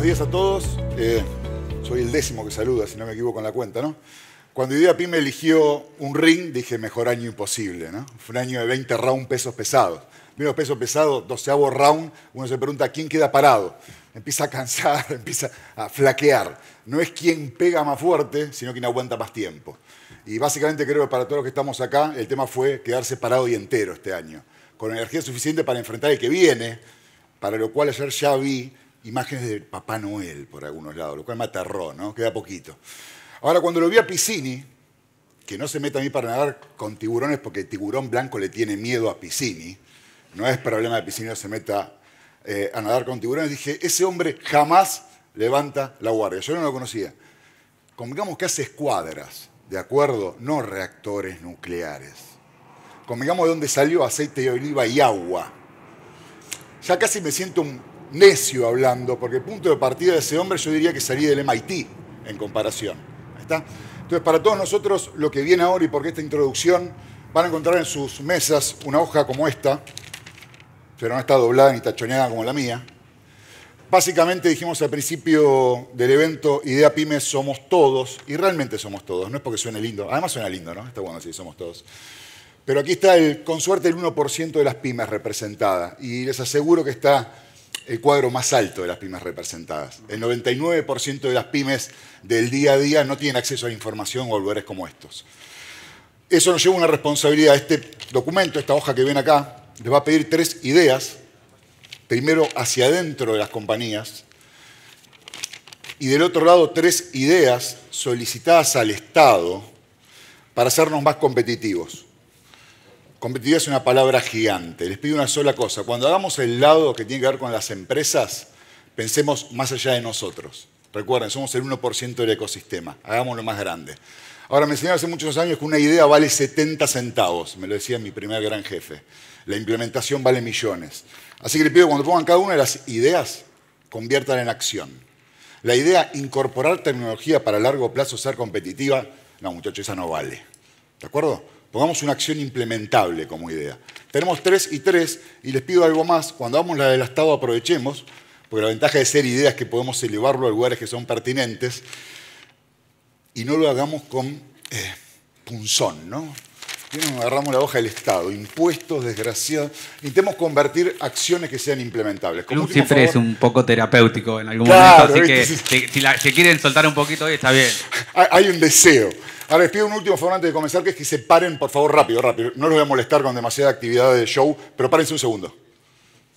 buenos días a todos. Eh, soy el décimo que saluda, si no me equivoco en la cuenta, ¿no? Cuando Idea Pim eligió un ring, dije mejor año imposible, Fue un año de 20 round pesos pesados. Primero pesos pesados, doceavo round, uno se pregunta quién queda parado. Empieza a cansar, empieza a flaquear. No es quien pega más fuerte, sino quien aguanta más tiempo. Y básicamente creo que para todos los que estamos acá, el tema fue quedarse parado y entero este año, con energía suficiente para enfrentar el que viene, para lo cual ayer ya vi imágenes de Papá Noel por algunos lados, lo cual me aterró, ¿no? Queda poquito. Ahora, cuando lo vi a Piscini, que no se meta a mí para nadar con tiburones porque el tiburón blanco le tiene miedo a Piscini, no es problema de Piscini no se meta eh, a nadar con tiburones, dije, ese hombre jamás levanta la guardia. Yo no lo conocía. Convengamos que hace escuadras, ¿de acuerdo? No reactores nucleares. Convengamos de dónde salió aceite de oliva y agua. Ya casi me siento un necio hablando, porque el punto de partida de ese hombre yo diría que salí del MIT en comparación. ¿Está? Entonces, para todos nosotros, lo que viene ahora y porque esta introducción, van a encontrar en sus mesas una hoja como esta, pero no está doblada ni tachoneada como la mía. Básicamente dijimos al principio del evento, Idea Pymes somos todos, y realmente somos todos, no es porque suene lindo, además suena lindo, ¿no? Está bueno decir somos todos. Pero aquí está el, con suerte el 1% de las pymes representadas y les aseguro que está el cuadro más alto de las pymes representadas. El 99% de las pymes del día a día no tienen acceso a información o lugares como estos. Eso nos lleva a una responsabilidad. Este documento, esta hoja que ven acá, les va a pedir tres ideas. Primero, hacia adentro de las compañías. Y del otro lado, tres ideas solicitadas al Estado para hacernos más competitivos. Competitividad es una palabra gigante. Les pido una sola cosa. Cuando hagamos el lado que tiene que ver con las empresas, pensemos más allá de nosotros. Recuerden, somos el 1% del ecosistema. Hagámoslo más grande. Ahora, me enseñaron hace muchos años que una idea vale 70 centavos. Me lo decía mi primer gran jefe. La implementación vale millones. Así que les pido, que cuando pongan cada una de las ideas, conviertan en acción. La idea, incorporar tecnología para largo plazo, ser competitiva, no, muchachos, esa no vale. ¿De acuerdo? Pongamos una acción implementable como idea. Tenemos tres y tres, y les pido algo más. Cuando hagamos la del Estado, aprovechemos, porque la ventaja de ser ideas es que podemos elevarlo a lugares que son pertinentes, y no lo hagamos con eh, punzón, ¿no? agarramos la hoja del Estado, impuestos, desgraciados. Intentemos convertir acciones que sean implementables. Como siempre es un poco terapéutico en algún momento, así que si, quieren soltar un poquito, está bien. Hay un deseo. Ahora les pido un último favor antes de comenzar, que es que se paren, por favor, rápido, rápido. No los voy a molestar con demasiada actividad de show, pero párense un segundo.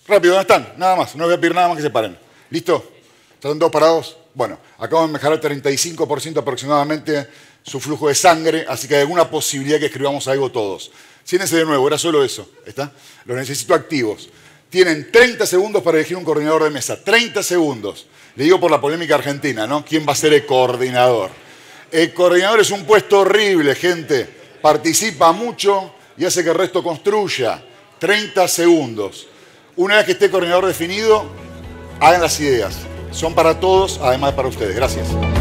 Rápido, ¿dónde están? Nada más, no les voy a pedir nada más que se paren. ¿Listo? ¿Están todos parados? Bueno, acaban de mejorar 35% aproximadamente su flujo de sangre, así que hay alguna posibilidad que escribamos algo todos. Siéntense de nuevo, era solo eso, ¿está? Los necesito activos. Tienen 30 segundos para elegir un coordinador de mesa, 30 segundos. Le digo por la polémica argentina, ¿no? ¿Quién va a ser el coordinador? El coordinador es un puesto horrible, gente. Participa mucho y hace que el resto construya. 30 segundos. Una vez que esté el coordinador definido, hagan las ideas. Son para todos, además para ustedes. Gracias.